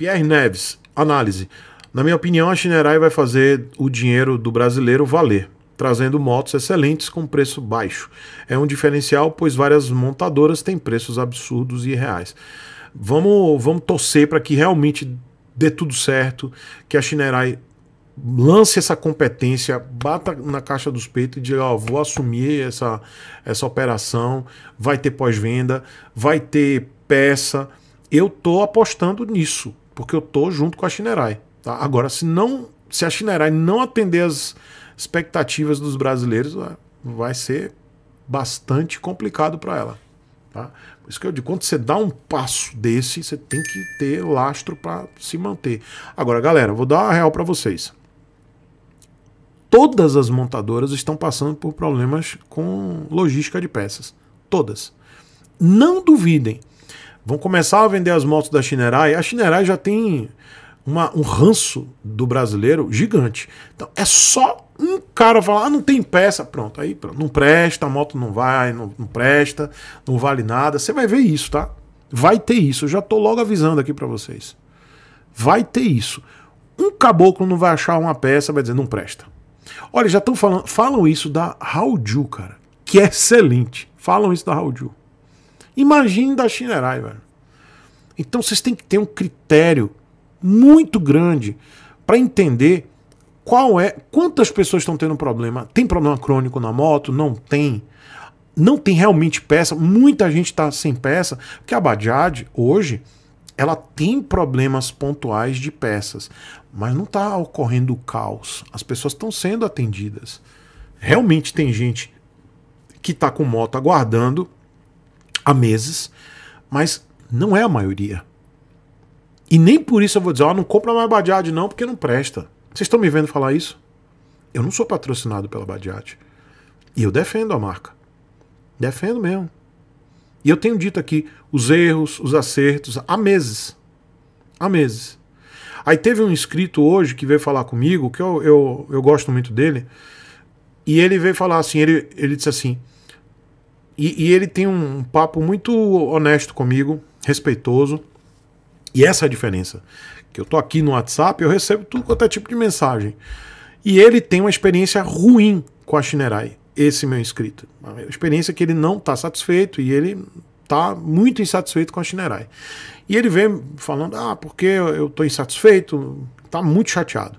Pierre Neves, análise. Na minha opinião, a Chinerai vai fazer o dinheiro do brasileiro valer, trazendo motos excelentes com preço baixo. É um diferencial, pois várias montadoras têm preços absurdos e reais. Vamos, vamos torcer para que realmente dê tudo certo, que a Chinerai lance essa competência, bata na caixa dos peitos e diga, ó, vou assumir essa, essa operação, vai ter pós-venda, vai ter peça. Eu tô apostando nisso porque eu tô junto com a Shinerai. Tá? Agora, se não, se a Shinerai não atender as expectativas dos brasileiros, ah, vai ser bastante complicado para ela. Tá? Por isso que eu digo, quando você dá um passo desse, você tem que ter lastro para se manter. Agora, galera, vou dar a real para vocês. Todas as montadoras estão passando por problemas com logística de peças. Todas. Não duvidem Vão começar a vender as motos da Chinerai. A Chinerai já tem uma, um ranço do brasileiro gigante. Então é só um cara falar, ah, não tem peça, pronto, aí pronto, não presta, a moto não vai, não, não presta, não vale nada. Você vai ver isso, tá? Vai ter isso. Eu já tô logo avisando aqui para vocês. Vai ter isso. Um caboclo não vai achar uma peça, vai dizer, não presta. Olha, já estão falando, falam isso da Raul Ju, cara, que é excelente. Falam isso da Raul Ju. Imagine da Shinerai, velho. Então vocês têm que ter um critério muito grande para entender qual é, quantas pessoas estão tendo problema. Tem problema crônico na moto? Não tem. Não tem realmente peça. Muita gente está sem peça, porque a Bajaj hoje ela tem problemas pontuais de peças, mas não está ocorrendo o caos. As pessoas estão sendo atendidas. Realmente tem gente que está com moto aguardando há meses, mas não é a maioria. E nem por isso eu vou dizer, ó, oh, não compra mais Badiade não, porque não presta. Vocês estão me vendo falar isso? Eu não sou patrocinado pela Badiade. E eu defendo a marca. Defendo mesmo. E eu tenho dito aqui os erros, os acertos, há meses. Há meses. Aí teve um inscrito hoje que veio falar comigo, que eu, eu, eu gosto muito dele, e ele veio falar assim, ele, ele disse assim, e, e ele tem um papo muito honesto comigo, respeitoso. E essa é a diferença. Que eu tô aqui no WhatsApp, eu recebo tudo quanto é tipo de mensagem. E ele tem uma experiência ruim com a Shinerai, esse meu inscrito. Uma experiência que ele não está satisfeito e ele está muito insatisfeito com a Shinerai. E ele vem falando: ah, porque eu estou insatisfeito, está muito chateado.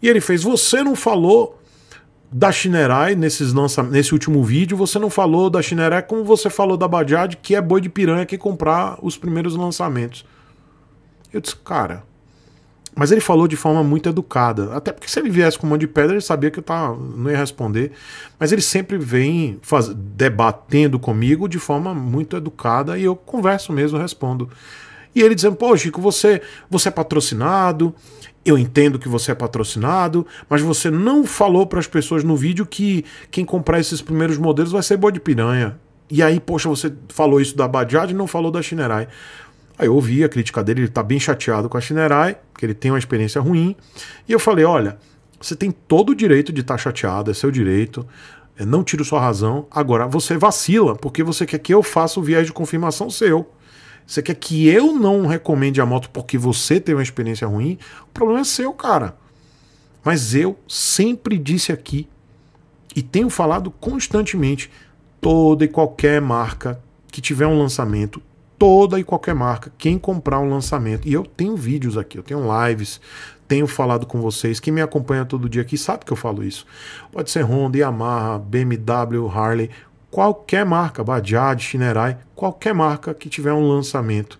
E ele fez: você não falou da Shinerai nesses lança... nesse último vídeo, você não falou da Shinerai como você falou da Bajaj, que é boi de piranha que comprar os primeiros lançamentos. Eu disse, cara. Mas ele falou de forma muito educada. Até porque se ele viesse com um monte de pedra, ele sabia que eu tava, não ia responder. Mas ele sempre vem faz... debatendo comigo de forma muito educada e eu converso mesmo, respondo. E ele dizendo: Pô, Chico, você, você é patrocinado, eu entendo que você é patrocinado, mas você não falou para as pessoas no vídeo que quem comprar esses primeiros modelos vai ser boa de piranha. E aí, poxa, você falou isso da Bajaj e não falou da Shinerai. Aí eu ouvi a crítica dele, ele está bem chateado com a Shinerai, que ele tem uma experiência ruim. E eu falei: olha, você tem todo o direito de estar tá chateado, é seu direito. não tiro sua razão. Agora, você vacila porque você quer que eu faça o viés de confirmação seu. Você quer que eu não recomende a moto porque você teve uma experiência ruim? O problema é seu, cara. Mas eu sempre disse aqui e tenho falado constantemente: toda e qualquer marca que tiver um lançamento, toda e qualquer marca, quem comprar um lançamento, e eu tenho vídeos aqui, eu tenho lives, tenho falado com vocês, quem me acompanha todo dia aqui sabe que eu falo isso. Pode ser Honda, Yamaha, BMW, Harley, qualquer marca, Bajaj, Shinerai, qualquer marca que tiver um lançamento,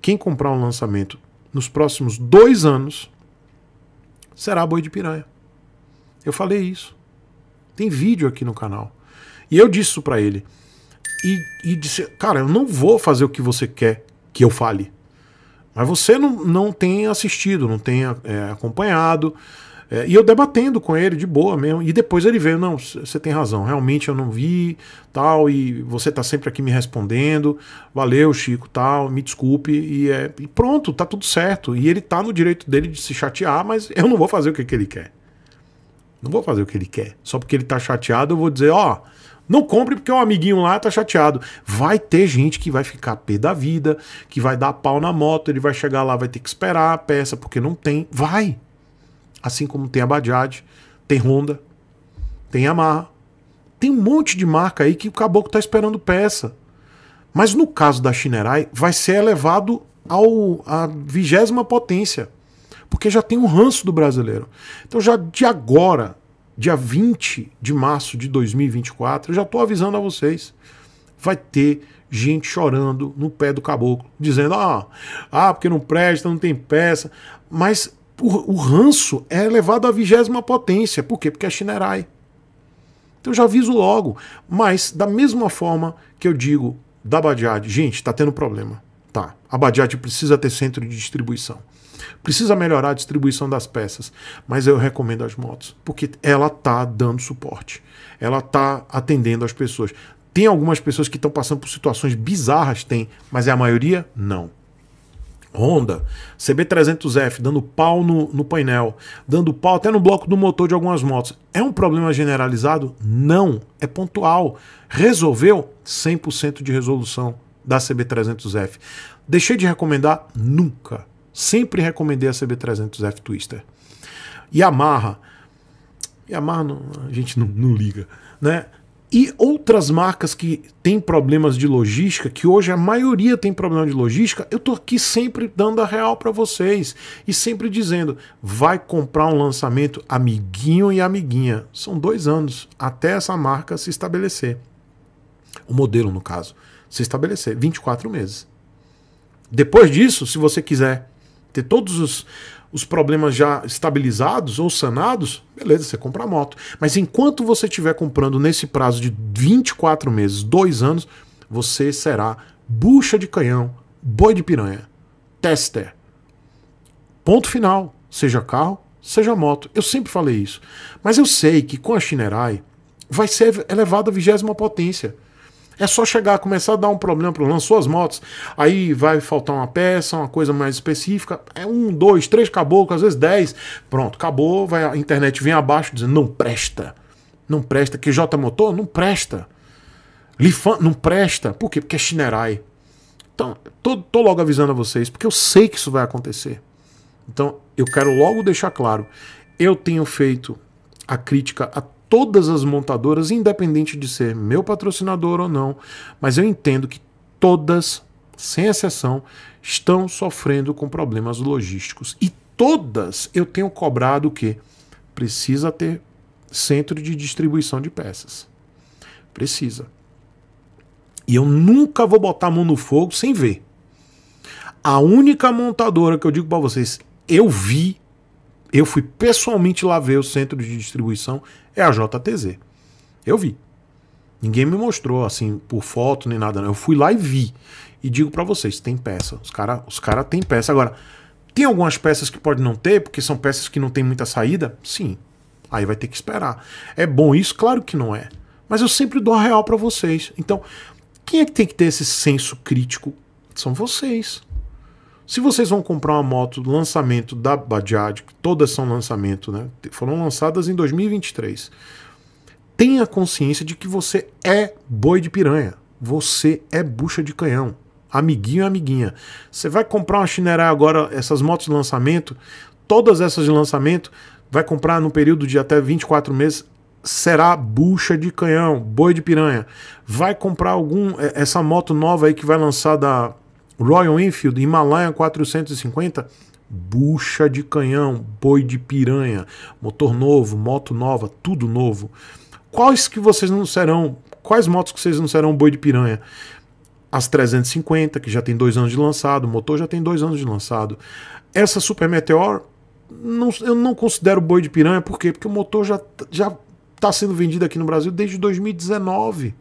quem comprar um lançamento nos próximos dois anos será boi de piranha. Eu falei isso. Tem vídeo aqui no canal. E eu disse isso para ele. E, e, disse, cara, eu não vou fazer o que você quer que eu fale. Mas você não, não tem assistido, não tem é, eh, acompanhado. É, e eu debatendo com ele de boa mesmo. E depois ele veio, não, você tem razão, realmente eu não vi, tal, e você tá sempre aqui me respondendo. Valeu, Chico, tal, me desculpe. E, é, e pronto, tá tudo certo. E ele tá no direito dele de se chatear, mas eu não vou fazer o que, que ele quer. Não vou fazer o que ele quer. Só porque ele tá chateado, eu vou dizer, ó, oh, não compre porque o um amiguinho lá tá chateado. Vai ter gente que vai ficar pé da vida, que vai dar pau na moto, ele vai chegar lá, vai ter que esperar a peça porque não tem. Vai assim como tem a Bajaj, tem Honda, tem Yamaha. Tem um monte de marca aí que o caboclo está esperando peça. Mas no caso da Shinerai, vai ser elevado ao, à vigésima potência, porque já tem um ranço do brasileiro. Então, já de agora, dia 20 de março de 2024, eu já estou avisando a vocês: vai ter gente chorando no pé do caboclo, dizendo: ah, ah, porque não presta, não tem peça. Mas o ranço é elevado à vigésima potência. Por quê? Porque é Shinerai. Então eu já aviso logo. Mas, da mesma forma que eu digo da Badiad, gente, está tendo problema. Tá. A Badiad precisa ter centro de distribuição. Precisa melhorar a distribuição das peças. Mas eu recomendo as motos. Porque ela tá dando suporte. Ela tá atendendo as pessoas. Tem algumas pessoas que estão passando por situações bizarras, tem, mas é a maioria? Não. Honda, CB300F, dando pau no, no, painel, dando pau até no bloco do motor de algumas motos. É um problema generalizado? Não, é pontual. Resolveu 100% de resolução da CB300F. Deixei de recomendar? Nunca. Sempre recomendei a CB300F Twister. Yamaha. Yamaha, não, a gente não, não liga, né? e outras marcas que têm problemas de logística, que hoje a maioria tem problema de logística, eu tô aqui sempre dando a real para vocês e sempre dizendo: vai comprar um lançamento amiguinho e amiguinha. São dois anos até essa marca se estabelecer. O modelo, no caso, se estabelecer 24 meses. Depois disso, se você quiser ter todos os, os problemas já estabilizados ou sanados, beleza, você compra a moto. Mas enquanto você estiver comprando nesse prazo de 24 meses, dois anos, você será bucha de canhão, boi de piranha, tester. Ponto final. Seja carro, seja moto. Eu sempre falei isso. Mas eu sei que com a Shinerai vai ser elevada à vigésima potência. É só chegar, começar a dar um problema para lançou as motos, aí vai faltar uma peça, uma coisa mais específica. É um, dois, três caboclos, às vezes dez. Pronto, acabou, vai, a internet vem abaixo dizendo não presta. Não presta. QJ Motor não presta. Lifan não presta. Por quê? Porque é Shinerai. Então, tô, tô logo avisando a vocês, porque eu sei que isso vai acontecer. Então, eu quero logo deixar claro. Eu tenho feito a crítica a todas as montadoras, independente de ser meu patrocinador ou não, mas eu entendo que todas, sem exceção, estão sofrendo com problemas logísticos. E todas eu tenho cobrado o quê? Precisa ter centro de distribuição de peças. Precisa. E eu nunca vou botar a mão no fogo sem ver. A única montadora que eu digo para vocês, eu vi eu fui pessoalmente lá ver o centro de distribuição, é a JTZ. Eu vi. Ninguém me mostrou assim por foto nem nada, não. Eu fui lá e vi. E digo para vocês, tem peça. Os cara, os cara tem peça agora. Tem algumas peças que pode não ter, porque são peças que não tem muita saída? Sim. Aí vai ter que esperar. É bom isso? Claro que não é. Mas eu sempre dou a real para vocês. Então, quem é que tem que ter esse senso crítico? São vocês. Se vocês vão comprar uma moto lançamento da Bajaj, todas são lançamento, né? Foram lançadas em 2023. Tenha consciência de que você é boi de piranha. Você é bucha de canhão. Amiguinho, é amiguinha. Você vai comprar uma Chinerá agora, essas motos de lançamento, todas essas de lançamento, vai comprar no período de até 24 meses, será bucha de canhão, boi de piranha. Vai comprar algum é, essa moto nova aí que vai lançar da Royal Enfield, Himalaya 450, bucha de canhão, boi de piranha, motor novo, moto nova, tudo novo. Quais que vocês não serão? Quais motos que vocês não serão boi de piranha? As 350, que já tem dois anos de lançado, o motor já tem dois anos de lançado. Essa Super Meteor, não, eu não considero boi de piranha, por quê? Porque o motor já, já tá sendo vendido aqui no Brasil desde 2019.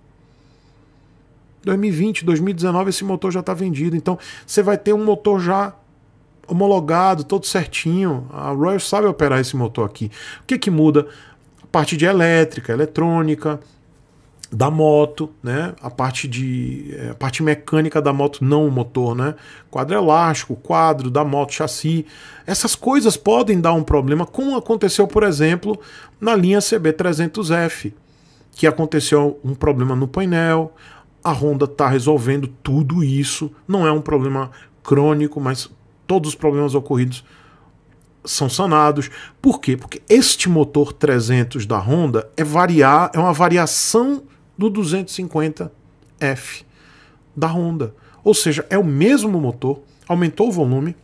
2020, 2019 esse motor já está vendido. Então você vai ter um motor já homologado, todo certinho. A Royal sabe operar esse motor aqui. O que que muda? A parte de elétrica, eletrônica, da moto, né? A parte de eh, a parte mecânica da moto, não o motor, né? Quadro elástico, quadro da moto, chassi. Essas coisas podem dar um problema, como aconteceu, por exemplo, na linha CB300F, que aconteceu um problema no painel, a Honda está resolvendo tudo isso. Não é um problema crônico, mas todos os problemas ocorridos são sanados. Por quê? Porque este motor 300 da Honda é variar, é uma variação do 250F da Honda. Ou seja, é o mesmo motor, aumentou o volume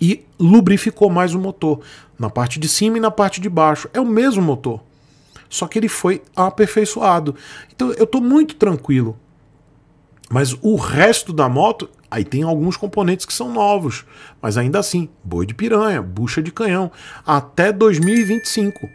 e lubrificou mais o motor na parte de cima e na parte de baixo. É o mesmo motor. Só que ele foi aperfeiçoado. Então eu estou muito tranquilo. Mas o resto da moto, aí tem alguns componentes que são novos. Mas ainda assim, boi de piranha, bucha de canhão, até 2025.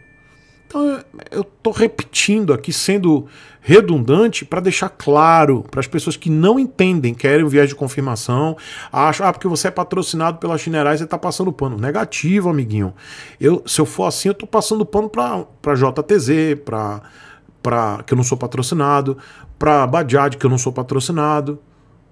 Então eu estou repetindo aqui, sendo redundante, para deixar claro para as pessoas que não entendem, querem o viés de confirmação, acham, ah, porque você é patrocinado pela Chinerais, você está passando pano. Negativo, amiguinho. Eu, se eu for assim, eu estou passando pano para JTZ, para para que eu não sou patrocinado, para Bajaj que eu não sou patrocinado.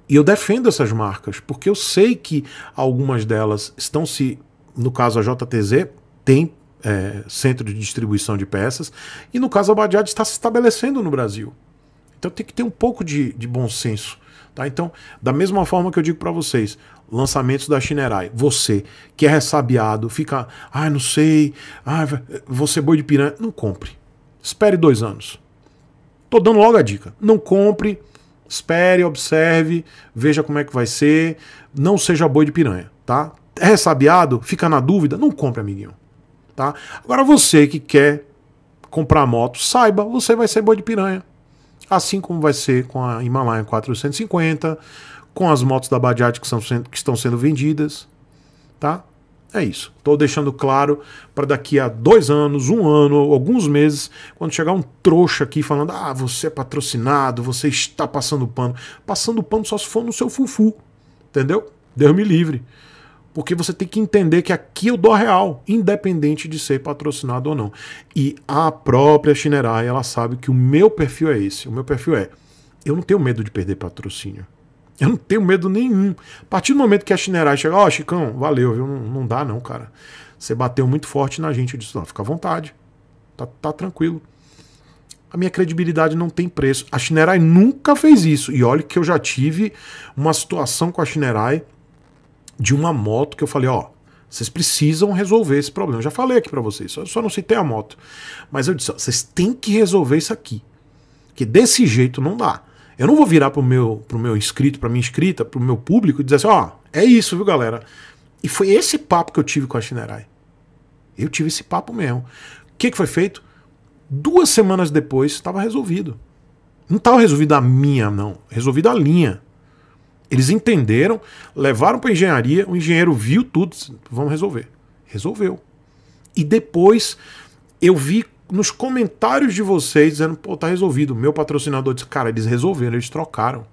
E eu defendo essas marcas, porque eu sei que algumas delas estão se, no caso a JTZ, tem é, centro de distribuição de peças, e no caso a Badiad está se estabelecendo no Brasil. Então tem que ter um pouco de, de bom senso. Tá? Então, da mesma forma que eu digo para vocês, lançamentos da Shinerai, você que é ressabiado, fica, ah, não sei, ah, você é boi de piranha, não compre. Espere dois anos. Tô dando logo a dica. Não compre, espere, observe, veja como é que vai ser. Não seja boi de piranha, tá? É ressabiado, fica na dúvida, não compre, amiguinho. Tá? Agora você que quer comprar moto, saiba, você vai ser boi de piranha. Assim como vai ser com a Himalaya 450, com as motos da Bajaj que, são, que estão sendo vendidas. Tá? É isso. Estou deixando claro para daqui a dois anos, um ano, alguns meses, quando chegar um trouxa aqui falando: ah, você é patrocinado, você está passando pano. Passando pano só se for no seu fufu. Entendeu? Deus me livre. Porque você tem que entender que aqui eu dou real, independente de ser patrocinado ou não. E a própria Shinerai, ela sabe que o meu perfil é esse. O meu perfil é, eu não tenho medo de perder patrocínio. Eu não tenho medo nenhum. A partir do momento que a Shinerai chega, ó, oh, Chicão, valeu, viu? Não, não, dá não, cara. Você bateu muito forte na gente. Eu disse, não, fica à vontade. Tá, tá tranquilo. A minha credibilidade não tem preço. A Shinerai nunca fez isso. E olha que eu já tive uma situação com a Shinerai de uma moto que eu falei, ó, vocês precisam resolver esse problema. Eu já falei aqui para vocês, só, só não citei a moto. Mas eu disse, ó, vocês têm que resolver isso aqui. Que desse jeito não dá. Eu não vou virar pro meu, pro meu inscrito, pra minha inscrita, pro meu público e dizer assim, ó, é isso, viu, galera? E foi esse papo que eu tive com a Shinerai. Eu tive esse papo mesmo. O que, que foi feito? Duas semanas depois estava resolvido. Não estava resolvido a minha, não. Resolvido a linha. Eles entenderam, levaram para engenharia, o engenheiro viu tudo, disse, vamos resolver. Resolveu. E depois eu vi nos comentários de vocês dizendo, pô, tá resolvido. Meu patrocinador disse, cara, eles resolveram, eles trocaram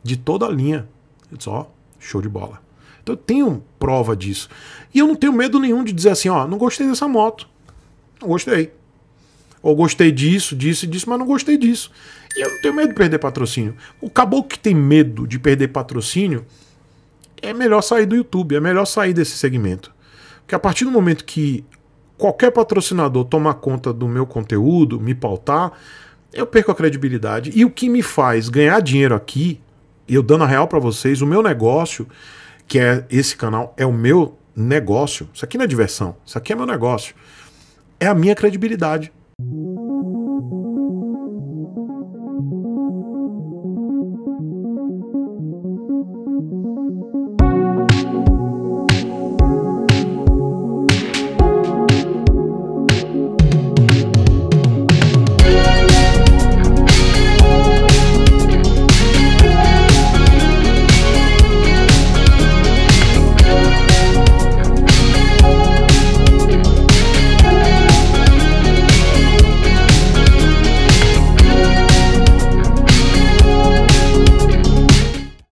de toda a linha. Eu disse, ó, show de bola. Então eu tenho prova disso. E eu não tenho medo nenhum de dizer assim, ó, não gostei dessa moto. Não gostei. Ou gostei disso, disso e disso, mas não gostei disso. E eu não tenho medo de perder patrocínio. O caboclo que tem medo de perder patrocínio é melhor sair do YouTube, é melhor sair desse segmento. Porque a partir do momento que qualquer patrocinador tomar conta do meu conteúdo, me pautar, eu perco a credibilidade. E o que me faz ganhar dinheiro aqui, eu dando a real para vocês, o meu negócio, que é esse canal, é o meu negócio. Isso aqui não é diversão, isso aqui é meu negócio. É a minha credibilidade. Mm-hmm.